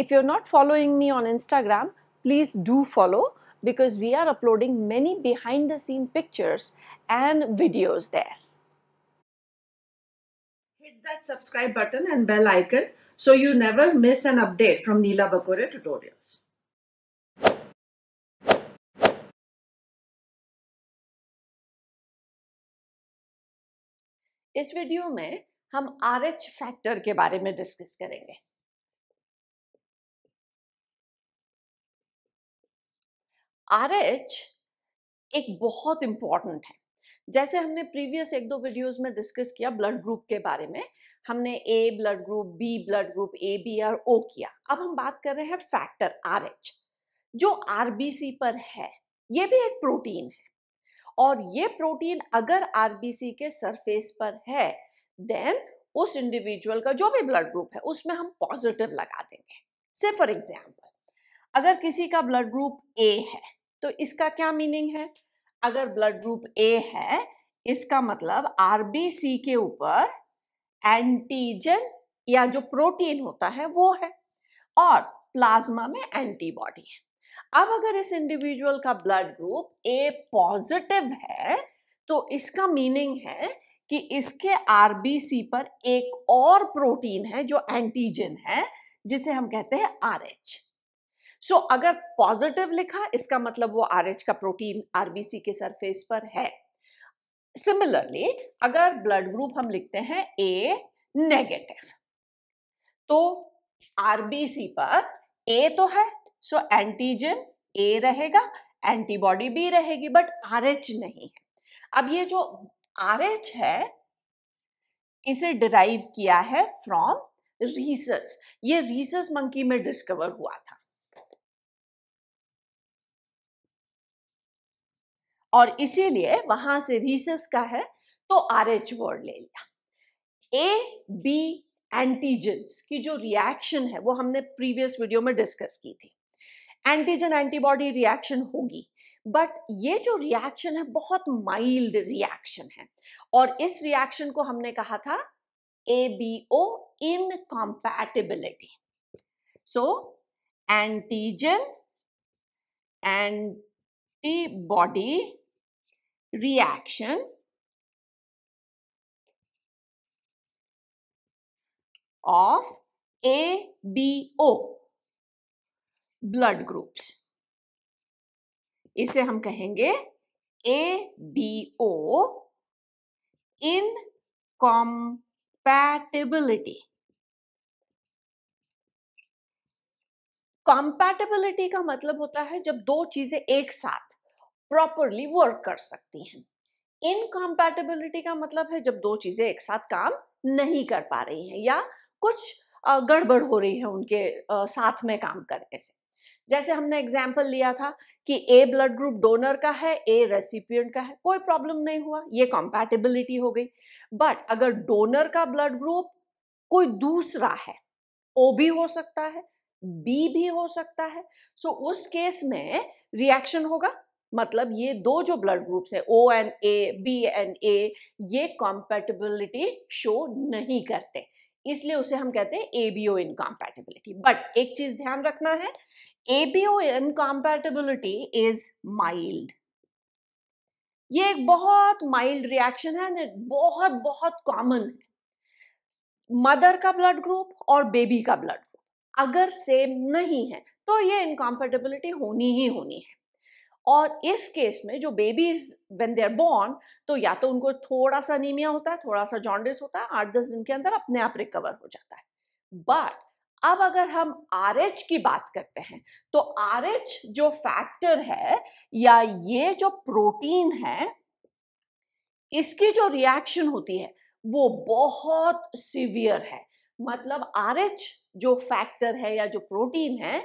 If you're not following me on Instagram, please do follow because we are uploading many behind the scene pictures and videos there. Hit that subscribe button and bell icon so you never miss an update from Neela Bakore tutorials. इस video में हम are factor के बारे में discuss करेंगे are एक बहुत important है जैसे हमने प्रीवियस एक दो वीडियोस में डिस्कस किया ब्लड ग्रुप के बारे में हमने A blood group B blood group A B और ओ किया अब हम बात कर रहे हैं फैक्टर आर एच जो आर बी सी पर है ये भी एक प्रोटीन है और ये प्रोटीन अगर आर बी सी के सरफेस पर है देन उस इंडिविजुअल का जो भी ब्लड ग्रुप है उसमें हम पॉजिटिव लगा देंगे से फॉर एग्जाम्पल अगर किसी का ब्लड ग्रुप ए है तो इसका क्या मीनिंग है अगर ब्लड ग्रुप ए है इसका मतलब आरबीसी के ऊपर एंटीजन या जो प्रोटीन होता है वो है और प्लाज्मा में एंटीबॉडी है अब अगर इस इंडिविजुअल का ब्लड ग्रुप ए पॉजिटिव है तो इसका मीनिंग है कि इसके आरबीसी पर एक और प्रोटीन है जो एंटीजन है जिसे हम कहते हैं एच सो so, अगर पॉजिटिव लिखा इसका मतलब वो आर का प्रोटीन आरबीसी के सरफेस पर है सिमिलरली अगर ब्लड ग्रुप हम लिखते हैं ए नेगेटिव तो आरबीसी पर ए तो है सो एंटीजन ए रहेगा एंटीबॉडी बी रहेगी बट आरएच नहीं है अब ये जो आरएच है इसे डिराइव किया है फ्रॉम रीसस ये रीसस मंकी में डिस्कवर हुआ था और इसीलिए वहां से रीसेस का है तो आर एच वर्ड ले लिया ए बी एंटीजन की जो रिएक्शन है वो हमने प्रीवियस वीडियो में डिस्कस की थी एंटीजन एंटीबॉडी रिएक्शन होगी बट ये जो रिएक्शन है बहुत माइल्ड रिएक्शन है और इस रिएक्शन को हमने कहा था A B O compatibility so antigen antibody reaction of ABO blood groups. इसे हम कहेंगे ABO incompatibility. कॉम्पैटिबिलिटी का मतलब होता है जब दो चीजें एक साथ प्रॉपरली वर्क कर सकती हैं इनकम्पैटिबिलिटी का मतलब है जब दो चीज़ें एक साथ काम नहीं कर पा रही हैं या कुछ गड़बड़ हो रही है उनके साथ में काम करने से जैसे हमने एग्जाम्पल लिया था कि ए ब्लड ग्रुप डोनर का है ए रेसिपियंट का है कोई प्रॉब्लम नहीं हुआ ये कॉम्पैटिबिलिटी हो गई बट अगर डोनर का ब्लड ग्रुप कोई दूसरा है ओ भी हो सकता है बी भी हो सकता है सो so, उस केस में रिएक्शन होगा मतलब ये दो जो ब्लड ग्रुप्स है O and A B and A ये कॉम्पैटिबिलिटी शो नहीं करते इसलिए उसे हम कहते हैं ए बी ओ इनकॉम्पैटिबिलिटी बट एक चीज ध्यान रखना है A B O incompatibility is mild ये एक बहुत माइल्ड रिएक्शन है बहुत बहुत कॉमन है मदर का ब्लड ग्रुप और बेबी का ब्लड ग्रुप अगर सेम नहीं है तो ये इनकॉम्पैटिबिलिटी होनी ही होनी है और इस केस में जो babies when they are born तो या तो उनको थोड़ा सा नीमिया होता है थोड़ा सा जॉन्डिस होता है आठ दस दिन के अंदर अपने आप रिकवर हो जाता है बट अब अगर हम आर की बात करते हैं तो आर जो फैक्टर है या ये जो प्रोटीन है इसकी जो रिएक्शन होती है वो बहुत सीवियर है मतलब आर जो फैक्टर है या जो प्रोटीन है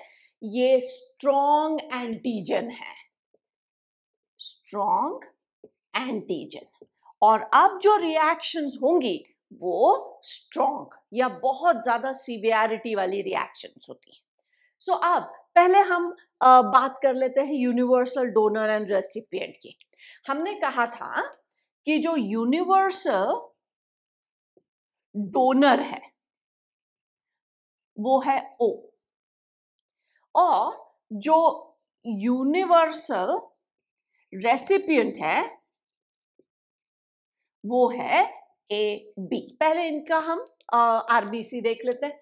ये स्ट्रॉन्ग एंटीजन है स्ट्रॉन्ग एंटीजन और अब जो रिएक्शंस होंगी वो स्ट्रॉन्ग या बहुत ज़्यादा सीवियरिटी वाली रिएक्शंस होती हैं सो so, अब पहले हम आ, बात कर लेते हैं यूनिवर्सल डोनर एंड रेसिपिएंट की हमने कहा था कि जो यूनिवर्सल डोनर है वो है ओ और जो यूनिवर्सल रेसिपियंट है वो है ए बी पहले इनका हम आरबीसी देख लेते हैं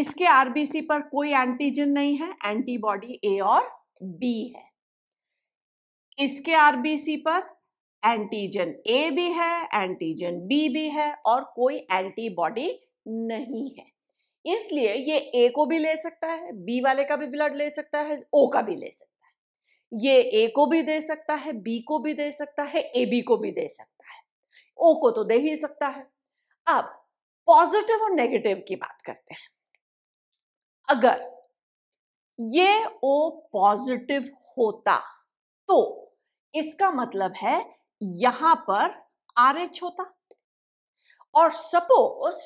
इसके आरबीसी पर कोई एंटीजन नहीं है एंटीबॉडी ए और बी है इसके आरबीसी पर एंटीजन ए भी है एंटीजन बी भी है और कोई एंटीबॉडी नहीं है इसलिए ये ए को भी ले सकता है बी वाले का भी ब्लड ले सकता है ओ का भी ले सकता है ये ए को भी दे सकता है बी को भी दे सकता है ए बी को भी दे सकता है ओ को तो दे ही सकता है अब पॉजिटिव और नेगेटिव की बात करते हैं अगर ये ओ पॉजिटिव होता तो इसका मतलब है यहां पर आर एच होता और सपोज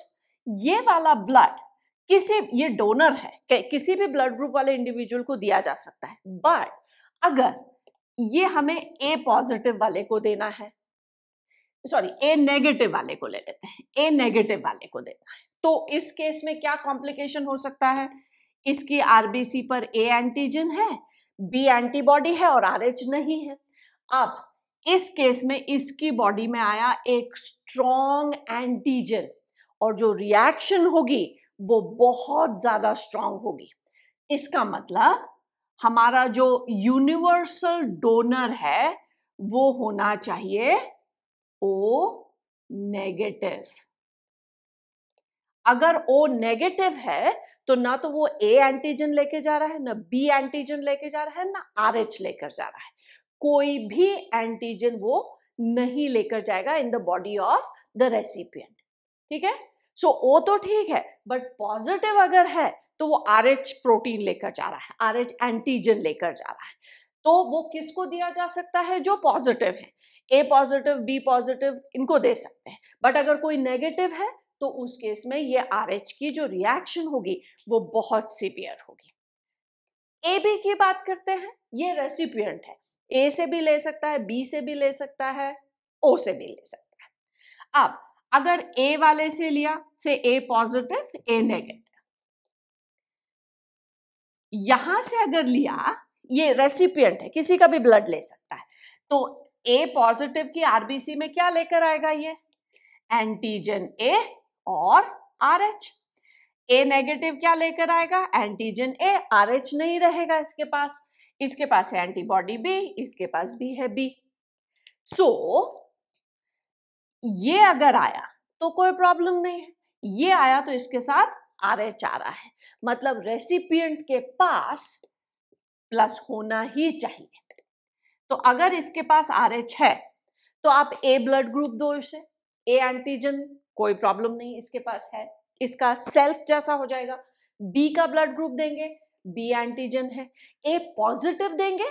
ये वाला ब्लड किसी ये डोनर है किसी भी ब्लड ग्रुप वाले इंडिविजुअल को दिया जा सकता है बट अगर ये हमें ए पॉजिटिव वाले को देना है सॉरी ए नेगेटिव वाले को ले लेते हैं ए नेगेटिव वाले को देना है तो इस केस में क्या कॉम्प्लिकेशन हो सकता है इसकी आरबीसी पर ए एंटीजन है बी एंटीबॉडी है और आरएच नहीं है अब इस केस में इसकी बॉडी में आया एक स्ट्रॉन्ग एंटीजन और जो रिएक्शन होगी वो बहुत ज़्यादा स्ट्रांग होगी इसका मतलब हमारा जो यूनिवर्सल डोनर है वो होना चाहिए ओ नेगेटिव अगर ओ नेगेटिव है तो ना तो वो ए एंटीजन लेके जा रहा है ना बी एंटीजन लेके जा रहा है ना आर एच लेकर जा रहा है कोई भी एंटीजन वो नहीं लेकर जाएगा in the body of the recipient ठीक है सो ओ तो ठीक है बट पॉजिटिव अगर है तो वो आर एच प्रोटीन लेकर जा रहा है आर एच एंटीजन लेकर जा रहा है तो वो किसको दिया जा सकता है जो पॉजिटिव है ए पॉजिटिव बी पॉजिटिव इनको दे सकते हैं बट अगर कोई नेगेटिव है तो उस केस में ये आर एच की जो रिएक्शन होगी वो बहुत सीवियर होगी ए बी की बात करते हैं ये रेसिपियंट है ए से भी ले सकता है बी से भी ले सकता है ओ से भी ले सकता है अब अगर ए वाले से लिया से ए पॉजिटिव ए नेगेटिव यहां से अगर लिया ये रेसिपियंट है किसी का भी ब्लड ले सकता है तो ए पॉजिटिव की आरबीसी में क्या लेकर आएगा ये एंटीजन ए और आर एच ए नेगेटिव क्या लेकर आएगा एंटीजन ए आर एच नहीं रहेगा इसके पास इसके पास है एंटीबॉडी बी इसके पास भी है बी सो so, ये अगर आया तो कोई प्रॉब्लम नहीं है ये आया तो इसके साथ आर एच आ रहा है मतलब रेसिपियंट के पास प्लस होना ही चाहिए तो अगर इसके पास आर एच है तो आप ए ब्लड ग्रुप दो इसे ए एंटीजन कोई प्रॉब्लम नहीं इसके पास है इसका सेल्फ जैसा हो जाएगा बी का ब्लड ग्रुप देंगे बी एंटीजन है ए पॉजिटिव देंगे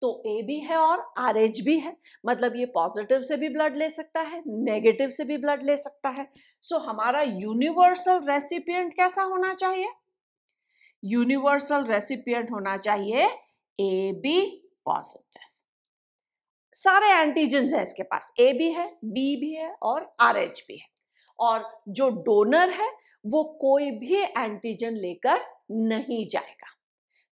तो ए भी है और आर एच भी है मतलब ये पॉजिटिव से भी ब्लड ले सकता है नेगेटिव से भी ब्लड ले सकता है सो so, हमारा यूनिवर्सल रेसिपियंट कैसा होना चाहिए यूनिवर्सल रेसिपियंट होना चाहिए ए बी पॉजिटिव सारे एंटीजन है इसके पास ए भी है बी भी है और आर एच भी है और जो डोनर है वो कोई भी एंटीजन लेकर नहीं जाएगा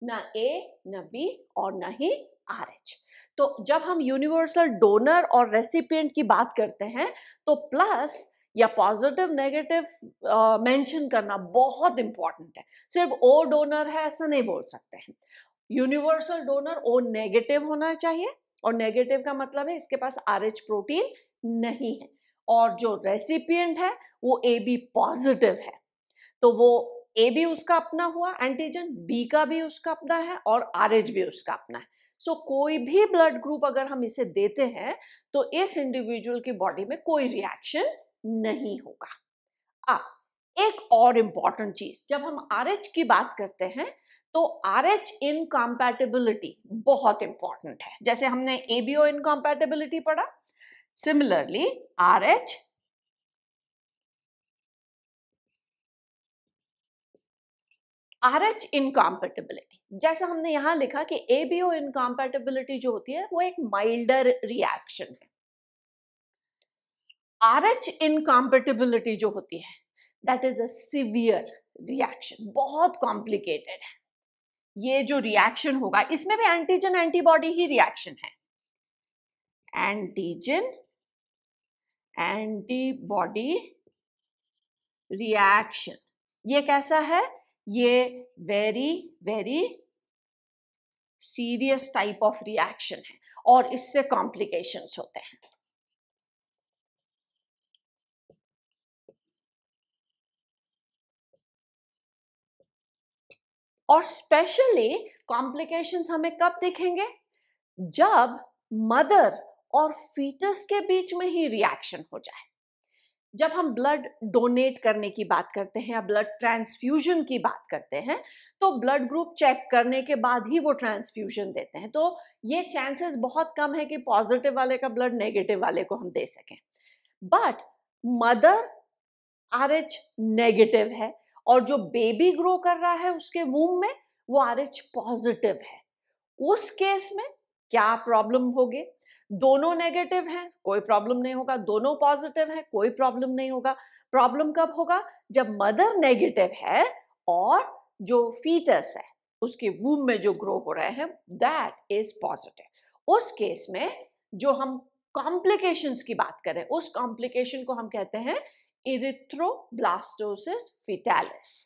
ना ए ना बी और ना ही आर एच तो जब हम यूनिवर्सल डोनर और रेसिपिएंट की बात करते हैं तो प्लस या पॉजिटिव नेगेटिव मेंशन करना बहुत इंपॉर्टेंट है सिर्फ ओ डोनर है ऐसा नहीं बोल सकते हैं यूनिवर्सल डोनर ओ नेगेटिव होना चाहिए और नेगेटिव का मतलब है इसके पास आर एच प्रोटीन नहीं है और जो रेसिपियंट है वो ए बी पॉजिटिव है तो वो ए भी उसका अपना हुआ एंटीजन बी का भी उसका अपना है और आर एच भी उसका अपना है सो so, कोई भी ब्लड ग्रुप अगर हम इसे देते हैं तो इस इंडिविजुअल की बॉडी में कोई रिएक्शन नहीं होगा अब एक और इंपॉर्टेंट चीज जब हम आर की बात करते हैं तो आर एच इनकॉम्पैटिबिलिटी बहुत इंपॉर्टेंट है जैसे हमने एबीओ इनकॉम्पैटिबिलिटी पढ़ा similarly R H R H incompatibility जैसा हमने यहाँ लिखा कि ए बी ओ इनकॉम्पेटेबिलिटी जो होती है वो एक माइल्डर रिएक्शन है आर एच इनकॉम्पेटेबिलिटी जो होती है that is a severe reaction बहुत कॉम्प्लिकेटेड है ये जो रिएक्शन होगा इसमें भी एंटीजन एंटीबॉडी ही रिएक्शन है एंटीजन एंटीबॉडी रिएक्शन ये कैसा है ये very very serious type of reaction है और इससे कॉम्प्लिकेशंस होते हैं और स्पेशली कॉम्प्लिकेशंस हमें कब दिखेंगे जब मदर और फीटस के बीच में ही रिएक्शन हो जाए जब हम ब्लड डोनेट करने की बात करते हैं या ब्लड ट्रांसफ्यूजन की बात करते हैं तो ब्लड ग्रुप चेक करने के बाद ही वो ट्रांसफ्यूजन देते हैं तो ये चांसेस बहुत कम है कि पॉजिटिव वाले का ब्लड नेगेटिव वाले को हम दे सकें but mother R H negative है और जो बेबी ग्रो कर रहा है उसके वूम में वो आर एच पॉजिटिव है उस केस में क्या प्रॉब्लम होगी दोनों नेगेटिव हैं कोई प्रॉब्लम नहीं होगा दोनों पॉजिटिव हैं कोई प्रॉब्लम नहीं होगा प्रॉब्लम कब होगा जब मदर नेगेटिव है और जो फीटस है उसके वूम में जो ग्रो हो रहे हैं दैट इज पॉजिटिव उस केस में जो हम कॉम्प्लिकेशंस की बात करें उस कॉम्प्लिकेशन को हम कहते हैं इरिथ्रोब्लास्टोसिस फिटैलिस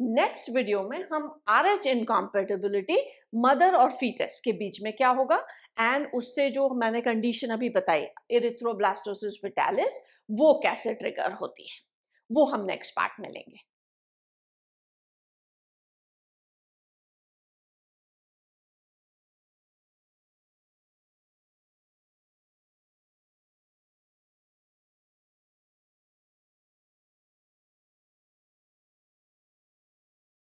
नेक्स्ट वीडियो में हम आर एच इनकॉम्पेटेबिलिटी मदर और फीटस के बीच में क्या होगा एंड उससे जो मैंने कंडीशन अभी बताई इरिथ्रोब्लास्टोसिस विटालिस वो कैसे ट्रिगर होती है वो हम नेक्स्ट पार्ट में लेंगे